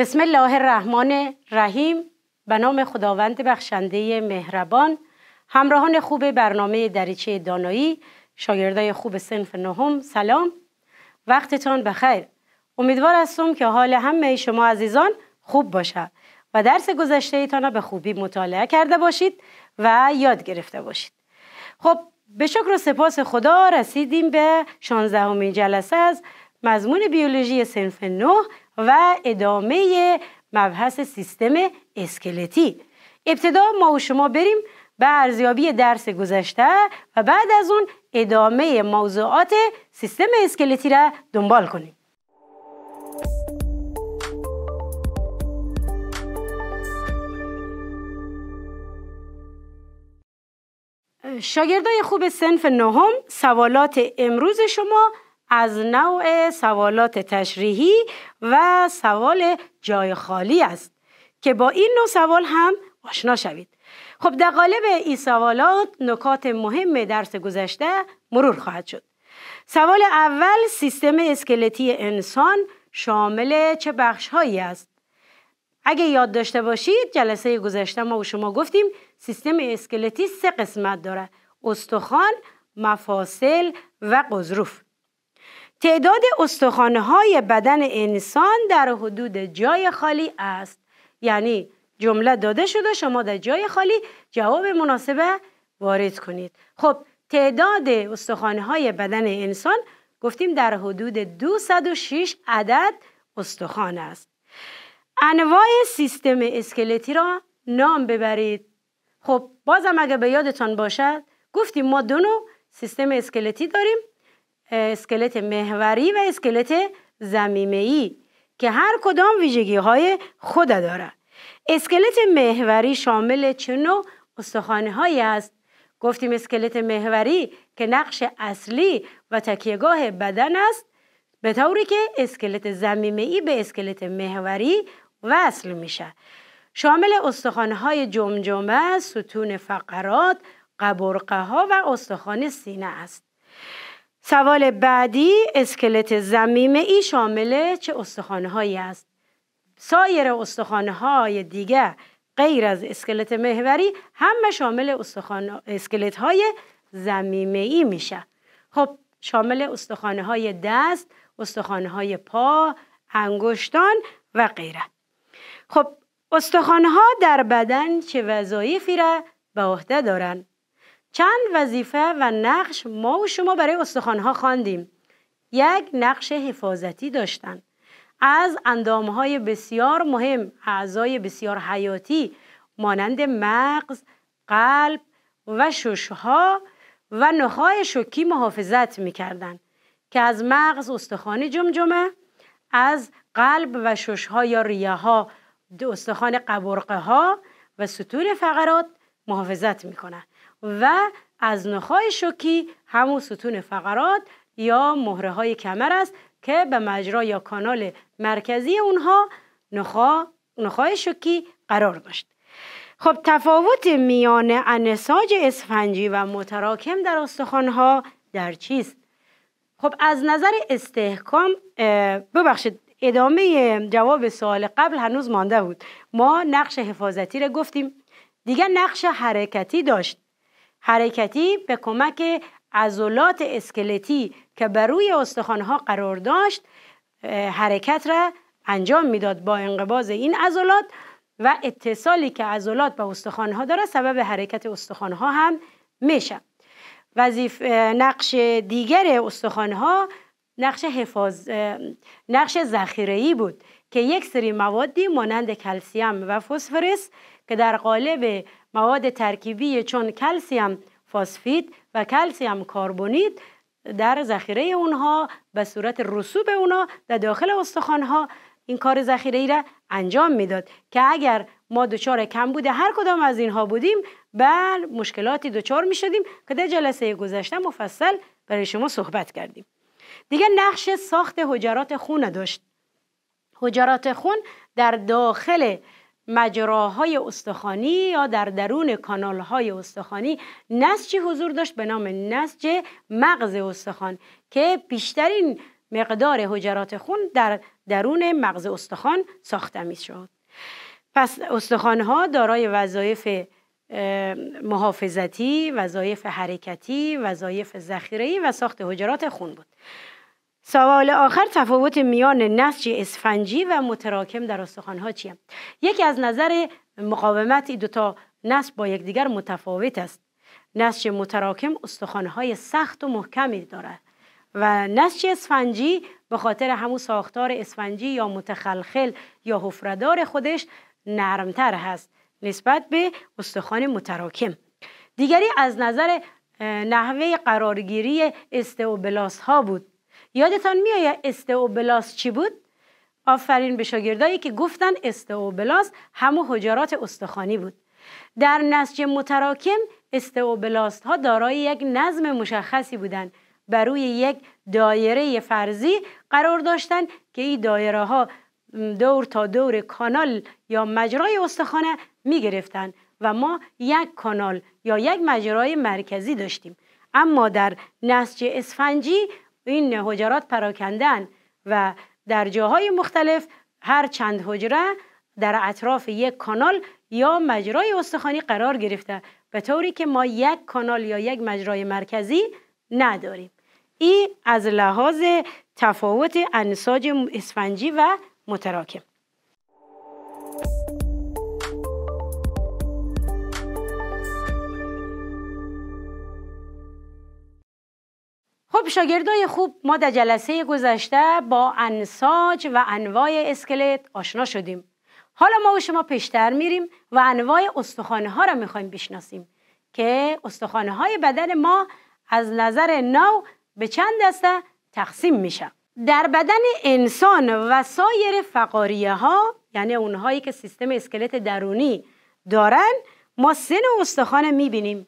بسم الله الرحمن الرحیم به نام خداوند بخشنده مهربان همراهان خوب برنامه دریچه دانایی شاگردای خوب سنف نهم سلام وقتتان بخیر امیدوار هستم که حال همه شما عزیزان خوب باشه و درس گذشته ایتان را به خوبی مطالعه کرده باشید و یاد گرفته باشید خب به شکر و سپاس خدا رسیدیم به 16 جلسه از مضمون بیولوژی سنف 9 و ادامه مبحث سیستم اسکلتی ابتدا ما و شما بریم به ارزیابی درس گذشته و بعد از اون ادامه موضوعات سیستم اسکلتی را دنبال کنیم شاگردای خوب سنف نهم سوالات امروز شما از نوع سوالات تشریحی و سوال جای خالی است که با این نوع سوال هم آشنا شوید خب در قالب این سوالات نکات مهم درس گذشته مرور خواهد شد سوال اول سیستم اسکلتی انسان شامل چه بخش هایی است اگه یاد داشته باشید جلسه گذشته ما و شما گفتیم سیستم اسکلتی سه قسمت داره استخوان مفاصل و قذروف تعداد استخانه های بدن انسان در حدود جای خالی است یعنی جمله داده شده شما در جای خالی جواب مناسبه وارد کنید خب تعداد استخانه های بدن انسان گفتیم در حدود 206 عدد استخوان است انواع سیستم اسکلتی را نام ببرید خب بازم اگه به یادتان باشد گفتیم ما دو نوع سیستم اسکلتی داریم اسکلت محوری و اسکلت زمیمه ای که هر کدام ویژگی های خود دارد اسکلت محوری شامل چه نوع استخانه هایی است گفتیم اسکلت محوری که نقش اصلی و تکیهگاه بدن است به طوری که اسکلت زمیمه ای به اسکلت محوری وصل میشه شامل استخانه های جمجمه، ستون فقرات، قبرقه ها و استخوان سینه است. سوال بعدی اسکلت زمیمه ای شامل چه استخانه هایی است سایر استخانه های دیگر غیر از اسکلت محوری همه شامل استخانه اسکلت های زمیمه ای میشه خب شامل استخانه های دست استخانه های پا انگشتان و غیره خب ها در بدن چه وظایفی را به عهده دارند چند وظیفه و نقش ما و شما برای استخوانها خواندیم یک نقش حفاظتی داشتند از اندامهای بسیار مهم اعضای بسیار حیاتی مانند مغز قلب و ششها و نخای شوکی محافظت میکردند که از مغز استخوان جمجمه از قلب و ششها یا ریه ها استخوان قبرقه ها و ستون فقرات محافظت میکنند و از نخای شوکی همو ستون فقرات یا مهره های کمر است که به مجرا یا کانال مرکزی اونها نخا نخای شوکی قرار داشت خب تفاوت میان انساج اسفنجی و متراکم در استخوانها در چیست خب از نظر استحکام ببخشید ادامه جواب سوال قبل هنوز مانده بود ما نقش حفاظتی را گفتیم دیگه نقش حرکتی داشت حرکتی به کمک عضلات اسکلتی که بر روی استخوانها قرار داشت حرکت را انجام میداد با انقباض این عضلات و اتصالی که عضلات به استخوانها داره سبب حرکت استخوانها هم میشه وظیف نقش دیگر استخوانها نقش حفاظ نقش ذخیره ای بود که یک سری موادی مانند کلسیم و فسفرس که در قالب مواد ترکیبی چون کلسیم فاسفید و کلسیم کاربونیت در ذخیره اونها به صورت رسوب اونها در داخل استخوانها این کار ذخیره ای را انجام میداد که اگر ما دچار کم بوده هر کدام از اینها بودیم بل مشکلاتی دچار می شدیم که در جلسه گذشته مفصل برای شما صحبت کردیم دیگه نقش ساخت حجرات خون داشت حجرات خون در داخل مجراهای استخوانی یا در درون کانالهای استخوانی نسجی حضور داشت به نام نسج مغز استخوان که بیشترین مقدار حجرات خون در درون مغز استخوان ساخته می شد پس استخانها دارای وظایف محافظتی، وظایف حرکتی، وظایف ذخیره‌ای و ساخت حجرات خون بود. سوال آخر تفاوت میان نسج اسفنجی و متراکم در استخوان‌ها چیه یکی از نظر مقاومت دو تا نسج با یکدیگر متفاوت است نسج متراکم استخوان‌های سخت و محکمی دارد و نسج اسفنجی به خاطر همون ساختار اسفنجی یا متخلخل یا حفرهدار خودش نرمتر هست نسبت به استخوان متراکم دیگری از نظر نحوه قرارگیری استوبلاس ها بود یادتان میآید استئوبلاس چی بود آفرین به شاگردایی که گفتن استئوبلاس همو حجرات استخوانی بود در نسج متراکم استئوبلاست ها دارای یک نظم مشخصی بودند بر روی یک دایره فرضی قرار داشتند که این دایره ها دور تا دور کانال یا مجرای استخانه می گرفتن و ما یک کانال یا یک مجرای مرکزی داشتیم اما در نسج اسفنجی این حجرات پراکندن و در جاهای مختلف هر چند حجره در اطراف یک کانال یا مجرای استخوانی قرار گرفته به طوری که ما یک کانال یا یک مجرای مرکزی نداریم این از لحاظ تفاوت انساج اسفنجی و متراکم خب شاگردای خوب ما در جلسه گذشته با انساج و انواع اسکلت آشنا شدیم حالا ما و شما پیشتر میریم و انواع استخوانه ها را میخوایم بشناسیم که استخوانه های بدن ما از نظر نو به چند دسته تقسیم میشه در بدن انسان و سایر فقاریه ها یعنی اونهایی که سیستم اسکلت درونی دارن ما سن استخوان میبینیم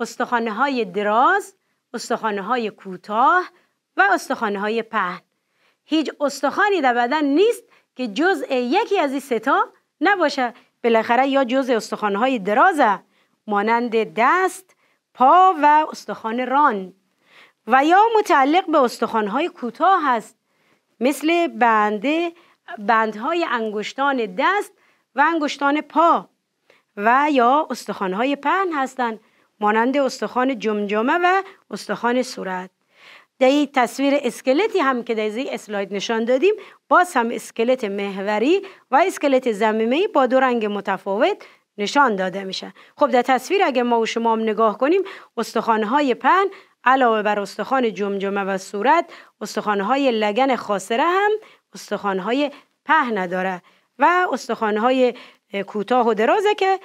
استخوانه های دراز استخانه های کوتاه و استخانه های پهن هیچ استخوانی در بدن نیست که جزء یکی از این ستا نباشه بالاخره یا جزء استخانه های درازه مانند دست پا و استخوان ران و یا متعلق به استخوان های کوتاه هست مثل بنده بندهای انگشتان دست و انگشتان پا و یا های پهن هستند مانند استخوان جمجمه و استخوان صورت در این تصویر اسکلتی هم که در این اسلاید نشان دادیم باز هم اسکلت محوری و اسکلت زمینه با دو رنگ متفاوت نشان داده میشه خب در تصویر اگر ما و شما هم نگاه کنیم های پن علاوه بر استخوان جمجمه و صورت های لگن خاصره هم های پهن نداره و های کوتاه و درازه که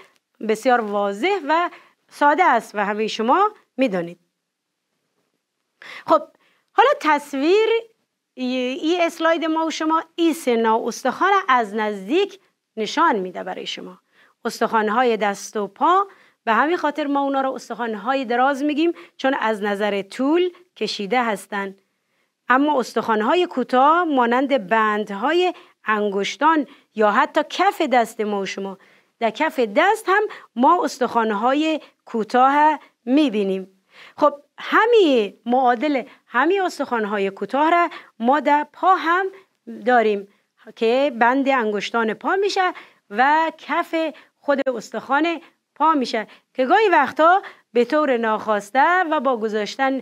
بسیار واضح و ساده است و همه شما میدانید خب حالا تصویر این اسلاید ما و شما این سنا استخوان از نزدیک نشان میده برای شما های دست و پا به همین خاطر ما اونا رو های دراز میگیم چون از نظر طول کشیده هستند اما های کوتاه مانند بندهای انگشتان یا حتی کف دست ما و شما در کف دست هم ما استخوانهای های کوتاه میبینیم خب همین معادل همی استخوانهای های کوتاه را ما در پا هم داریم که بند انگشتان پا میشه و کف خود استخوان پا میشه که گاهی وقتا به طور ناخواسته و با گذاشتن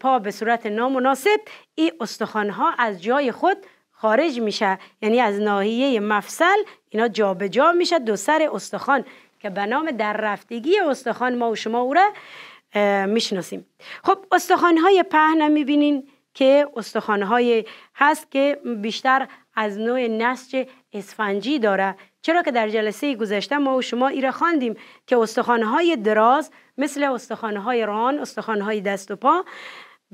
پا به صورت نامناسب این استخوان ها از جای خود خارج میشه یعنی از ناحیه مفصل اینا جابجا جا میشه دو سر استخوان که به نام در رفتگی استخوان ما و شما او را میشناسیم خب استخوان های پهن میبینین که استخوان های هست که بیشتر از نوع نسج اسفنجی داره چرا که در جلسه گذشته ما و شما ایره خواندیم که های دراز مثل های ران، های دست و پا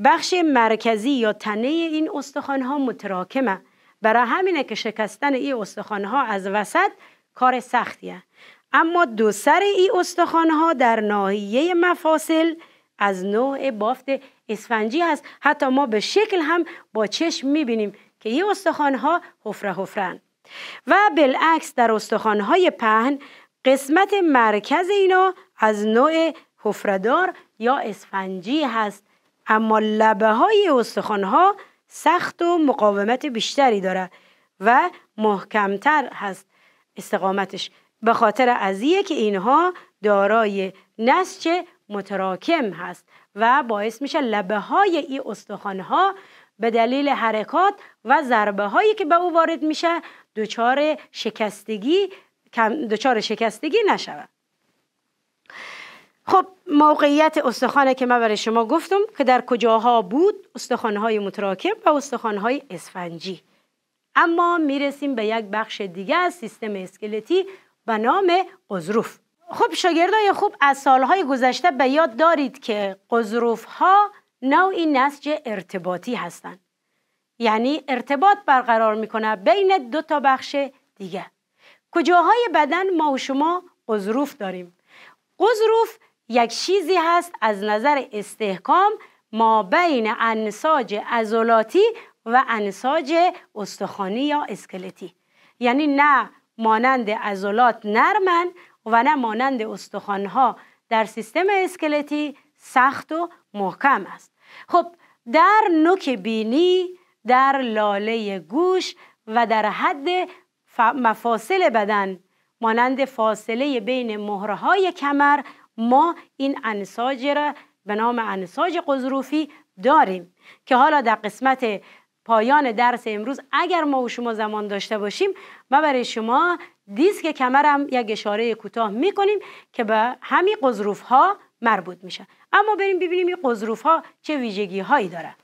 بخش مرکزی یا تنه این ها متراکمه برای همینه که شکستن این استخوانها ها از وسط کار سختیه اما دو سر این استخوانها ها در ناحیه مفاصل از نوع بافت اسفنجی هست حتی ما به شکل هم با چشم میبینیم که این استخوانها ها حفره حفرن و بالعکس در استخوانهای های پهن قسمت مرکز اینا از نوع حفردار یا اسفنجی هست اما لبه های استخوان ها سخت و مقاومت بیشتری داره و محکمتر هست استقامتش به خاطر ازیه که اینها دارای نسج متراکم هست و باعث میشه لبه های این استخوان ها به دلیل حرکات و ضربه هایی که به او وارد میشه دچار شکستگی دچار شکستگی نشود خب موقعیت استخانه که من برای شما گفتم که در کجاها بود استخوانهای متراکم و استخوانهای اسفنجی اما میرسیم به یک بخش دیگه از سیستم اسکلتی به نام قزروف خب شاگردای خوب از سالهای گذشته به یاد دارید که قزروف ها نوعی نسج ارتباطی هستند یعنی ارتباط برقرار میکنه بین دو تا بخش دیگه کجاهای بدن ما و شما قزروف داریم قزروف یک چیزی هست از نظر استحکام ما بین انساج ازولاتی و انساج استخانی یا اسکلتی یعنی نه مانند ازولات نرمن و نه مانند استخوانها در سیستم اسکلتی سخت و محکم است خب در نوک بینی در لاله گوش و در حد مفاصل بدن مانند فاصله بین مهرهای کمر ما این انساج را به نام انساج قذروفی داریم که حالا در قسمت پایان درس امروز اگر ما و شما زمان داشته باشیم ما برای شما دیسک کمرم یک اشاره کوتاه میکنیم که به همین قذروف ها مربوط میشه اما بریم ببینیم این قذروف ها چه ویژگی هایی داره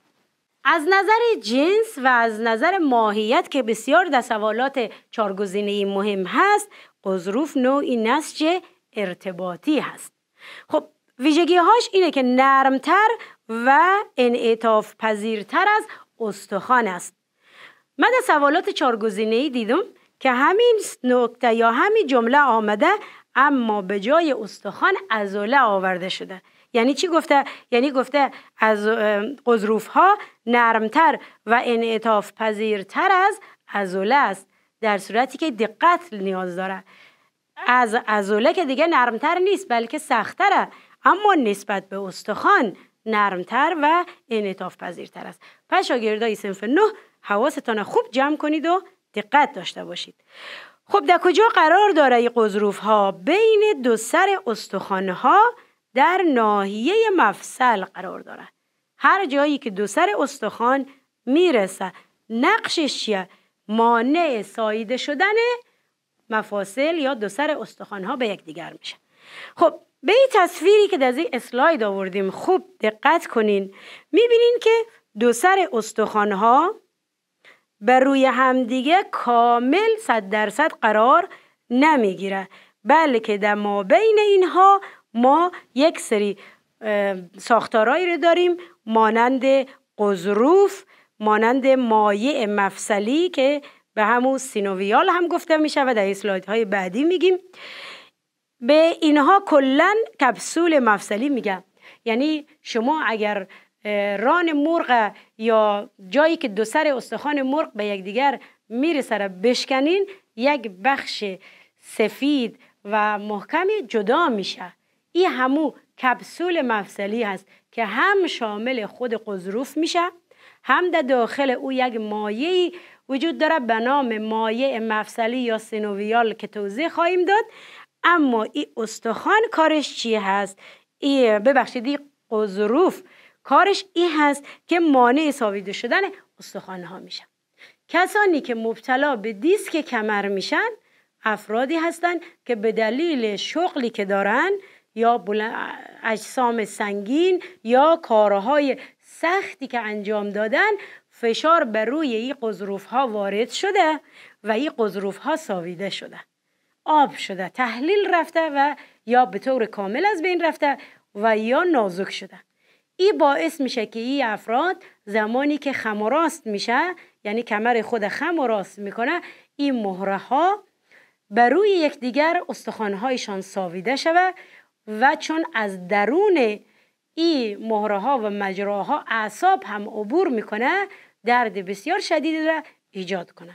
از نظر جنس و از نظر ماهیت که بسیار در سوالات چارگزینه مهم هست قذروف نوعی نسج ارتباطی هست خب ویژگی هاش اینه که نرمتر و انعطاف پذیرتر از استخوان است من در سوالات چارگزینه ای دیدم که همین نکته یا همین جمله آمده اما به جای استخوان عضله آورده شده یعنی چی گفته یعنی گفته از قضروف ها نرمتر و انعطاف پذیرتر از عضله است در صورتی که دقت نیاز داره از ازوله که دیگه نرمتر نیست بلکه سختره اما نسبت به استخوان نرمتر و انعطاف پذیرتر است پس شاگردای صنف نه حواستان خوب جمع کنید و دقت داشته باشید خب در کجا قرار داره این قضروف ها بین دو سر استخوان ها در ناحیه مفصل قرار داره هر جایی که دو سر استخوان میرسه نقشش چیه مانع سایده شدن مفاصل یا دو سر ها به یکدیگر میشه. خب به این تصویری که در این اسلاید آوردیم خوب دقت کنین میبینین که دو سر استخوانها بر روی همدیگه کامل صد درصد قرار نمیگیره بلکه در ما بین اینها ما یک سری ساختارایی رو داریم مانند قزروف، مانند مایع مفصلی که به همون سینوویال هم گفته می شود در اسلاید های بعدی میگیم به اینها کلا کپسول مفصلی میگم یعنی شما اگر ران مرغ یا جایی که دو سر استخوان مرغ به یکدیگر میرسه سر بشکنین یک بخش سفید و محکمی جدا میشه این همو کپسول مفصلی هست که هم شامل خود قذروف میشه هم در داخل او یک مایعی وجود داره به نام مایع مفصلی یا سینوویال که توضیح خواهیم داد اما این استخوان کارش چی هست ببخشید این قزروف کارش این هست که مانع ساویده شدن استخوان ها میشه کسانی که مبتلا به دیسک کمر میشن افرادی هستند که به دلیل شغلی که دارن یا اجسام سنگین یا کارهای سختی که انجام دادن فشار بر روی این قضروف ها وارد شده و این قضروف ها ساویده شده آب شده تحلیل رفته و یا به طور کامل از بین رفته و یا نازک شده این باعث میشه که این افراد زمانی که خم میشه یعنی کمر خود خم راست میکنه این مهره ها بر روی یکدیگر هایشان ساویده شود و چون از درون این مهره ها و مجراها اعصاب هم عبور میکنه درد بسیار شدید را ایجاد کنه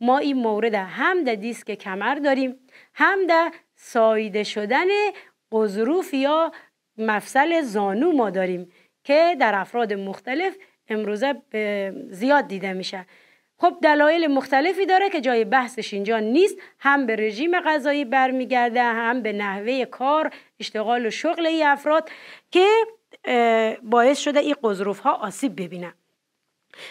ما این مورد هم در دیسک کمر داریم هم در سایده شدن قضروف یا مفصل زانو ما داریم که در افراد مختلف امروزه زیاد دیده میشه خب دلایل مختلفی داره که جای بحثش اینجا نیست هم به رژیم غذایی برمیگرده هم به نحوه کار اشتغال و شغل ای افراد که باعث شده این قضروف ها آسیب ببینن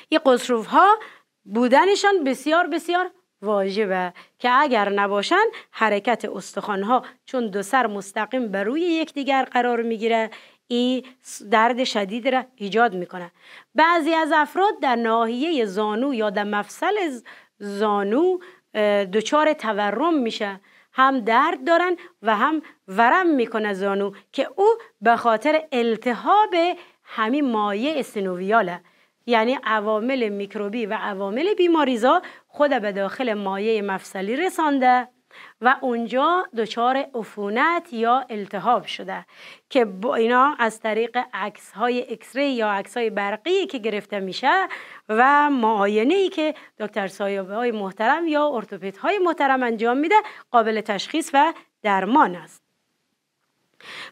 این قصروف ها بودنشان بسیار بسیار واجبه که اگر نباشن حرکت استخوان ها چون دو سر مستقیم بر روی یکدیگر قرار میگیره این درد شدید را ایجاد میکنه بعضی از افراد در ناحیه زانو یا در مفصل زانو دچار تورم میشه هم درد دارن و هم ورم میکنه زانو که او به خاطر التهاب همین مایع سینوویاله یعنی عوامل میکروبی و عوامل بیماریزا خود به داخل مایه مفصلی رسانده و اونجا دچار عفونت یا التهاب شده که با اینا از طریق عکس های اکسری یا عکس های برقی که گرفته میشه و معاینه ای که دکتر سایابه های محترم یا ارتوپیت های محترم انجام میده قابل تشخیص و درمان است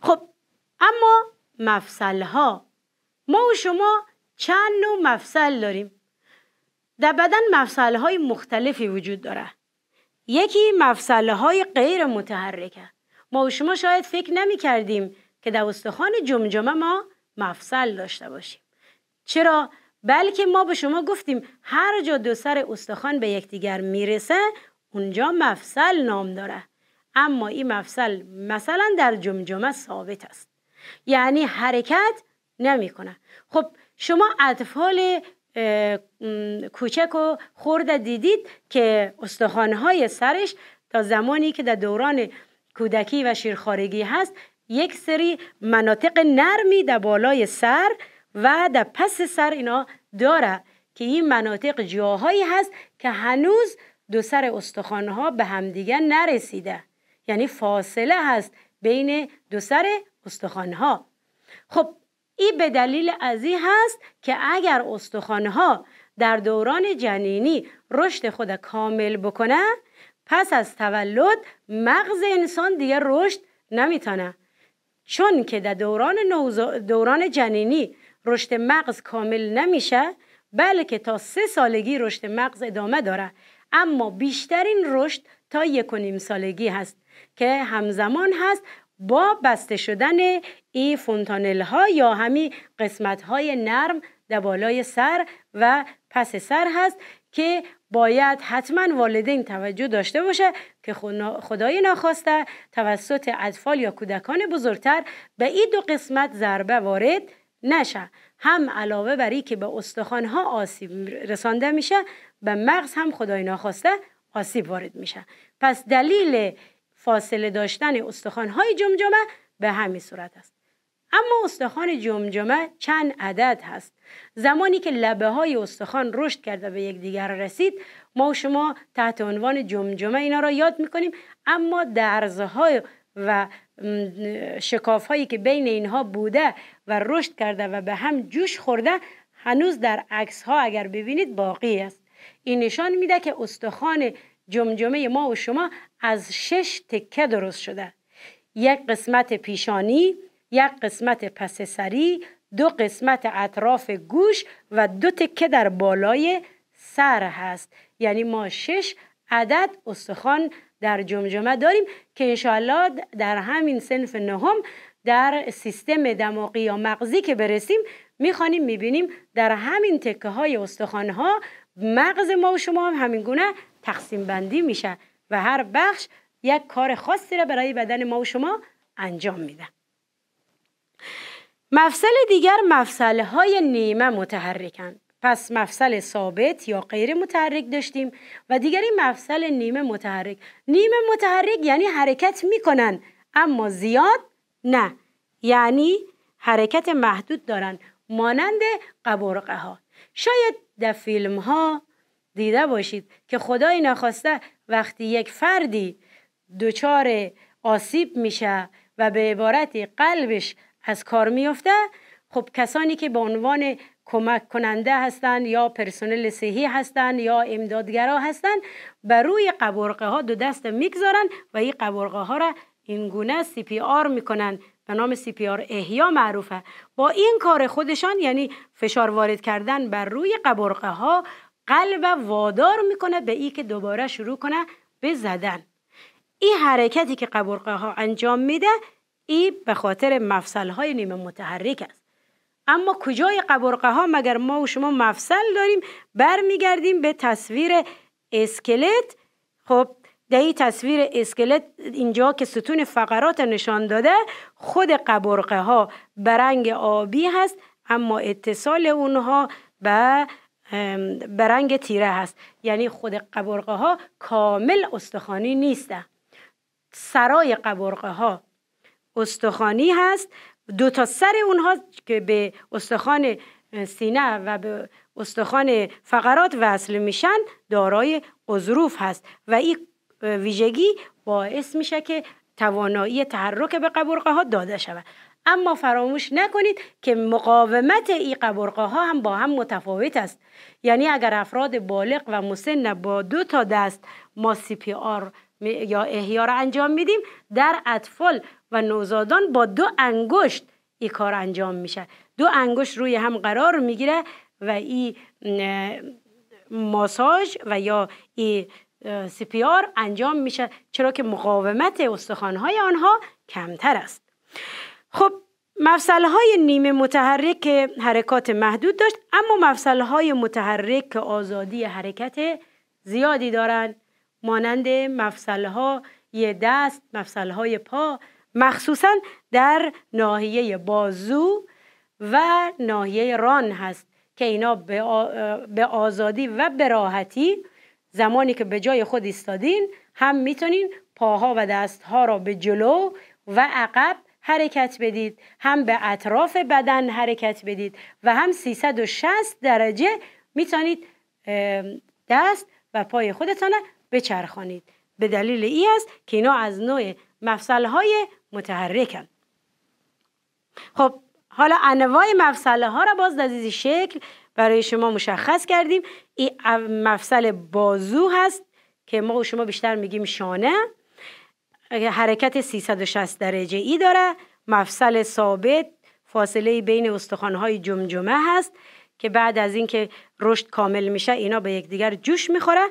خب اما مفصل ها ما و شما چند نوع مفصل داریم در بدن مفصل های مختلفی وجود داره یکی مفصل های غیر متحرکه ما و شما شاید فکر نمی کردیم که در استخوان جمجمه ما مفصل داشته باشیم چرا بلکه ما به شما گفتیم هر جا دو سر استخوان به یکدیگر میرسه اونجا مفصل نام داره اما این مفصل مثلا در جمجمه ثابت است یعنی حرکت نمیکنه خب شما اطفال کوچک و خورده دیدید که استخوانهای سرش تا زمانی که در دوران کودکی و شیرخارگی هست یک سری مناطق نرمی در بالای سر و در پس سر اینا داره که این مناطق جاهایی هست که هنوز دو سر استخوانها به همدیگه نرسیده یعنی فاصله هست بین دو سر استخوانها خب ای به دلیل از هست که اگر استخوان ها در دوران جنینی رشد خود کامل بکنه پس از تولد مغز انسان دیگه رشد نمیتونه چون که در دوران, دوران جنینی رشد مغز کامل نمیشه بلکه تا سه سالگی رشد مغز ادامه داره اما بیشترین رشد تا یک و نیم سالگی هست که همزمان هست با بسته شدن ای فونتانل ها یا همین قسمت های نرم در بالای سر و پس سر هست که باید حتما والدین توجه داشته باشه که خدای ناخواسته توسط اطفال یا کودکان بزرگتر به این دو قسمت ضربه وارد نشه هم علاوه بر که به ها آسیب رسانده میشه به مغز هم خدای ناخواسته آسیب وارد میشه پس دلیل فاصله داشتن استخوان‌های جمجمه به همین صورت است. اما استخوان جمجمه چند عدد هست زمانی که لبه های استخوان رشد کرده به یکدیگر رسید ما و شما تحت عنوان جمجمه اینا را یاد میکنیم اما درزه های و شکاف هایی که بین اینها بوده و رشد کرده و به هم جوش خورده هنوز در عکس ها اگر ببینید باقی است این نشان میده که استخوان جمجمه ما و شما از شش تکه درست شده یک قسمت پیشانی یک قسمت پس سری دو قسمت اطراف گوش و دو تکه در بالای سر هست یعنی ما شش عدد استخوان در جمجمه داریم که انشاءالله در همین سنف نهم در سیستم دماغی یا مغزی که برسیم میخوانیم میبینیم در همین تکه های استخوان ها مغز ما و شما هم همین گونه تقسیم بندی میشه و هر بخش یک کار خاصی را برای بدن ما و شما انجام میده مفصل دیگر مفصل های نیمه متحرکند پس مفصل ثابت یا غیر متحرک داشتیم و دیگری مفصل نیمه متحرک نیمه متحرک یعنی حرکت میکنن اما زیاد نه یعنی حرکت محدود دارن مانند قبرقه ها شاید در فیلم ها دیده باشید که خدای نخواسته وقتی یک فردی دچار آسیب میشه و به عبارت قلبش از کار میفته خب کسانی که به عنوان کمک کننده هستند یا پرسنل صحی هستند یا امدادگرا هستند بر روی قبرقه ها دو دست میگذارن و این قبرقه ها را این گونه سی پی آر میکنن به نام سی پی آر احیا معروفه با این کار خودشان یعنی فشار وارد کردن بر روی قبرقه ها قلب وادار میکنه به ای که دوباره شروع کنه به زدن این حرکتی که قبرقه ها انجام میده ای به خاطر مفصل های نیمه متحرک است اما کجای قبرقه ها مگر ما و شما مفصل داریم برمیگردیم به تصویر اسکلت خب دهی تصویر اسکلت اینجا که ستون فقرات نشان داده خود قبرقه ها به رنگ آبی هست اما اتصال اونها به به رنگ تیره هست یعنی خود قبرقه ها کامل استخوانی نیستن سرای قبرقه ها استخوانی هست دو تا سر اونها که به استخوان سینه و به استخوان فقرات وصل میشن دارای عضروف هست و این ویژگی باعث میشه که توانایی تحرک به قبرقه ها داده شود اما فراموش نکنید که مقاومت ای ها هم با هم متفاوت است یعنی اگر افراد بالغ و مسن با دو تا دست ما سی پی آر یا احیا را انجام میدیم در اطفال و نوزادان با دو انگشت این کار انجام میشه دو انگشت روی هم قرار میگیره و این ماساژ و یا این سی پی آر انجام میشه چرا که مقاومت های آنها کمتر است خب مفصل های نیمه متحرک حرکات محدود داشت اما مفصل های متحرک آزادی حرکت زیادی دارند مانند مفصل های دست مفصل های پا مخصوصا در ناحیه بازو و ناحیه ران هست که اینا به آزادی و به راحتی زمانی که به جای خود ایستادین هم میتونین پاها و دستها را به جلو و عقب حرکت بدید هم به اطراف بدن حرکت بدید و هم 360 درجه میتونید دست و پای خودتان بچرخانید به دلیل ای است که اینا از نوع مفصل های متحرکن خب حالا انواع مفصله ها را باز در شکل برای شما مشخص کردیم این مفصل بازو هست که ما و شما بیشتر میگیم شانه حرکت 360 درجه ای داره مفصل ثابت فاصله بین استخوانهای جمجمه هست که بعد از اینکه رشد کامل میشه اینا به یکدیگر جوش میخوره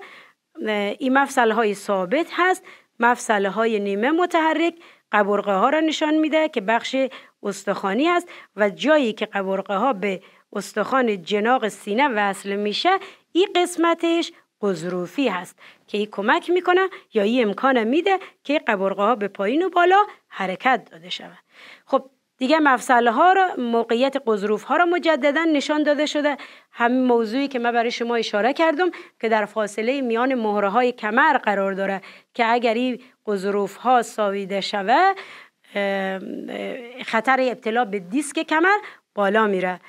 این مفصل های ثابت هست مفصل های نیمه متحرک قبرقه ها را نشان میده که بخش استخوانی هست و جایی که قبرقه ها به استخوان جناق سینه وصل میشه این قسمتش قضروفی هست که ای کمک میکنه یا این امکان میده که قبرقه ها به پایین و بالا حرکت داده شود خب دیگه مفصل ها را موقعیت قضروف ها را مجددا نشان داده شده همین موضوعی که من برای شما اشاره کردم که در فاصله میان مهره های کمر قرار داره که اگر این قضروف ها ساویده شوه خطر ابتلا به دیسک کمر بالا میره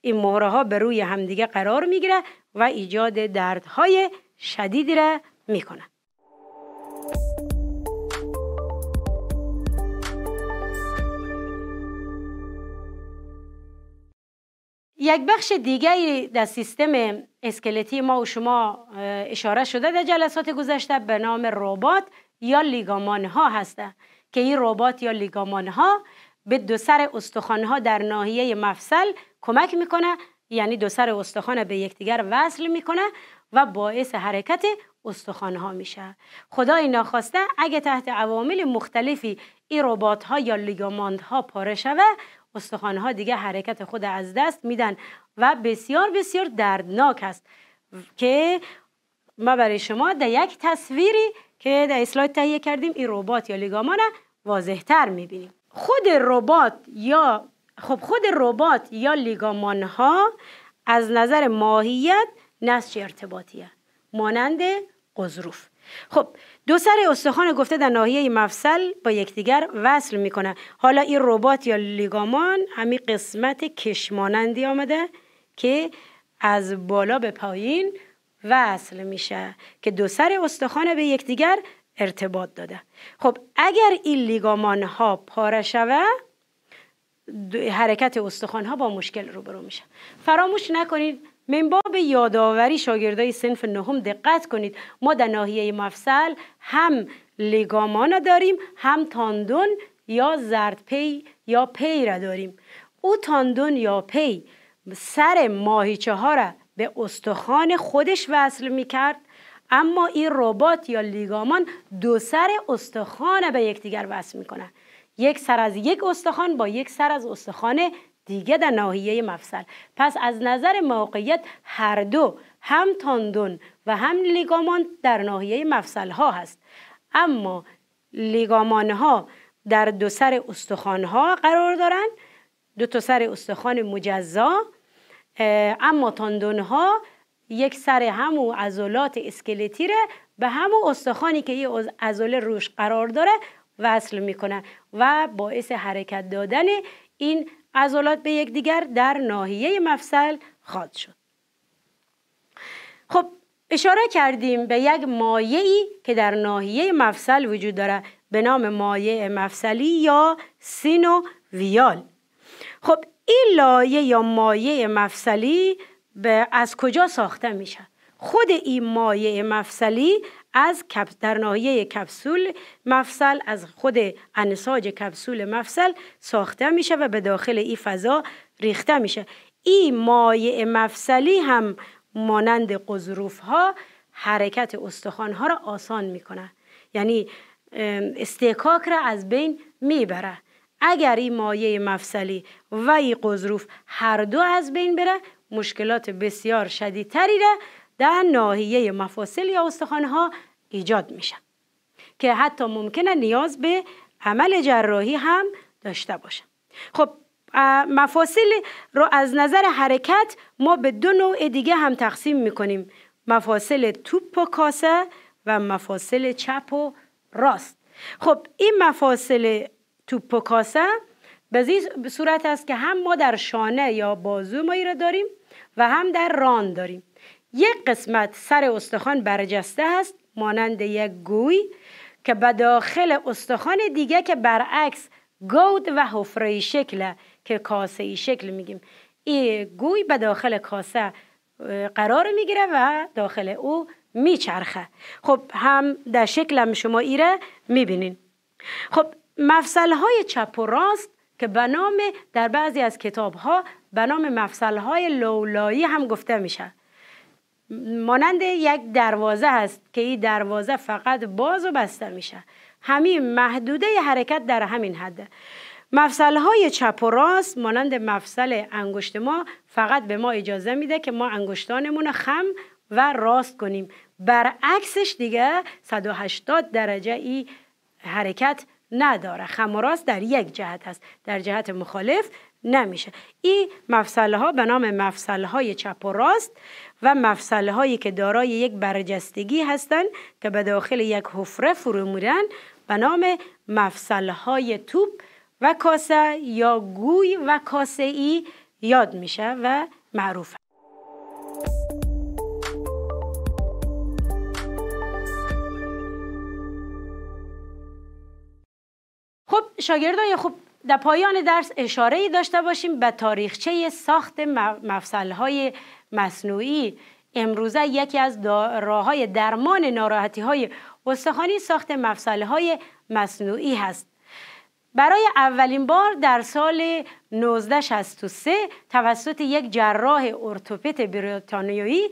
این مهره ها به روی همدیگه قرار میگیره و ایجاد دردهای شدیدی را میکنه یک بخش دیگری در سیستم اسکلتی ما و شما اشاره شده در جلسات گذشته به نام ربات یا لیگامان ها هسته که این ربات یا لیگامان ها به دو سر استخوان ها در ناحیه مفصل کمک میکنه یعنی دو سر استخوان به یکدیگر وصل میکنه و باعث حرکت استخوان ها میشه خدای ناخواسته اگه تحت عوامل مختلفی این ربات ها یا لیگاماند ها پاره شوه استخوان ها دیگه حرکت خود از دست میدن و بسیار بسیار دردناک است که ما برای شما در یک تصویری که در اسلاید تهیه کردیم این ربات یا لیگامان واضح تر میبینیم خود ربات یا خب خود ربات یا لیگامان ها از نظر ماهیت نسج ارتباطیه مانند قزروف. خب دو سر استخوان گفته در ناحیه مفصل با یکدیگر وصل میکنه حالا این ربات یا لیگامان همین قسمت کشمانندی آمده که از بالا به پایین وصل میشه که دو سر استخوان به یکدیگر ارتباط داده خب اگر این لیگامان ها پاره شود حرکت استخوان ها با مشکل روبرو میشن فراموش نکنید منباب یادآوری شاگردای سنف نهم دقت کنید ما در ناحیه مفصل هم لیگامانا داریم هم تاندون یا زرد پی یا پی را داریم او تاندون یا پی سر ماهیچه ها را به استخوان خودش وصل میکرد اما این ربات یا لیگامان دو سر استخوان به یکدیگر وصل میکنه یک سر از یک استخوان با یک سر از استخوان دیگه در ناحیه مفصل پس از نظر موقعیت هر دو هم تاندون و هم لیگامان در ناحیه مفصل ها هست اما لیگامان ها در دو سر استخوان ها قرار دارند دو تا سر استخوان مجزا اما تاندون ها یک سر همو عضلات اسکلتی به همو استخوانی که یه عضله روش قرار داره وصل میکنن و باعث حرکت دادن این عضلات به یکدیگر در ناحیه مفصل خواد شد خب اشاره کردیم به یک مایعی که در ناحیه مفصل وجود داره به نام مایع مفصلی یا سینوویال خب این لایه یا مایع مفصلی به از کجا ساخته میشه خود این مایع مفصلی از در ناحیه کپسول مفصل از خود انساج کپسول مفصل ساخته میشه و به داخل این فضا ریخته میشه این مایع مفصلی هم مانند قزروف ها حرکت استخوان ها را آسان میکنه یعنی استکاک را از بین میبره اگر این مایع مفصلی و این قزروف هر دو از بین بره مشکلات بسیار شدیدتری را در ناحیه مفاصل یا ها ایجاد میشن که حتی ممکنه نیاز به عمل جراحی هم داشته باشه. خب مفاصل رو از نظر حرکت ما به دو نوع دیگه هم تقسیم میکنیم مفاصل توپ و کاسه و مفاصل چپ و راست خب این مفاصل توپ و کاسه به صورت است که هم ما در شانه یا بازو ما را داریم و هم در ران داریم یک قسمت سر استخوان برجسته است مانند یک گوی که به داخل استخوان دیگه که برعکس گود و حفره شکل که کاسه ای شکل میگیم این گوی به داخل کاسه قرار میگیره و داخل او میچرخه خب هم در شکل هم شما ایره میبینین خب مفصل های چپ و راست که به نام در بعضی از کتاب ها به نام مفصل های لولایی هم گفته میشه مانند یک دروازه هست که این دروازه فقط باز و بسته میشه همین محدوده حرکت در همین حده مفصل های چپ و راست مانند مفصل انگشت ما فقط به ما اجازه میده که ما انگشتانمون خم و راست کنیم برعکسش دیگه 180 درجه ای حرکت نداره خم و راست در یک جهت هست در جهت مخالف نمیشه این مفصله ها به نام مفصله های چپ و راست و مفصله هایی که دارای یک برجستگی هستند که به داخل یک حفره فرو به نام مفصله های توپ و کاسه یا گوی و کاسه ای یاد میشه و معروف خب شاگردای خب در پایان درس اشاره ای داشته باشیم به تاریخچه ساخت های مصنوعی امروزه یکی از راه های درمان ناراحتی های استخوانی ساخت های مصنوعی هست برای اولین بار در سال 1963 توسط یک جراح ارتوپت بریتانیایی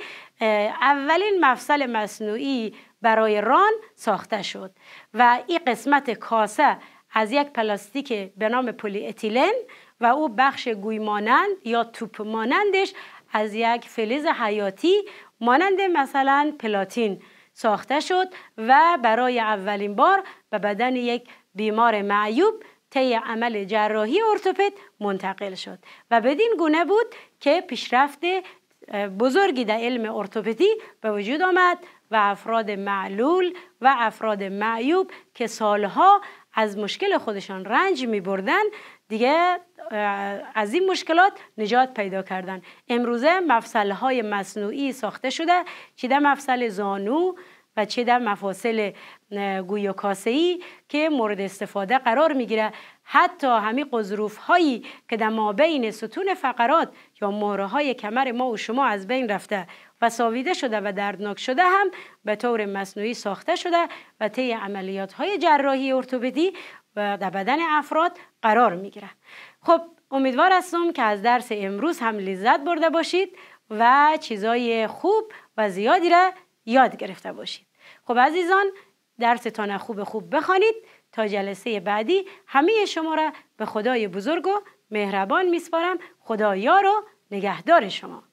اولین مفصل مصنوعی برای ران ساخته شد و این قسمت کاسه از یک پلاستیک به نام پلی اتیلن و او بخش گوی مانند یا توپ مانندش از یک فلز حیاتی مانند مثلا پلاتین ساخته شد و برای اولین بار به بدن یک بیمار معیوب طی عمل جراحی ارتوپد منتقل شد و بدین گونه بود که پیشرفت بزرگی در علم ارتوپدی به وجود آمد و افراد معلول و افراد معیوب که سالها از مشکل خودشان رنج می بردن دیگه از این مشکلات نجات پیدا کردن امروزه مفصل های مصنوعی ساخته شده چی در مفصل زانو و چه در مفاصل گوی و کاسه ای که مورد استفاده قرار میگیره حتی همین قذروف هایی که در بین ستون فقرات یا مهره های کمر ما و شما از بین رفته فساویده شده و دردناک شده هم به طور مصنوعی ساخته شده و طی عملیات های جراحی ارتوپدی و در بدن افراد قرار میگیره خب امیدوار هستم که از درس امروز هم لذت برده باشید و چیزای خوب و زیادی را یاد گرفته باشید خب عزیزان درستان خوب خوب بخوانید تا جلسه بعدی همه شما را به خدای بزرگ و مهربان میسپارم خدایا رو و نگهدار شما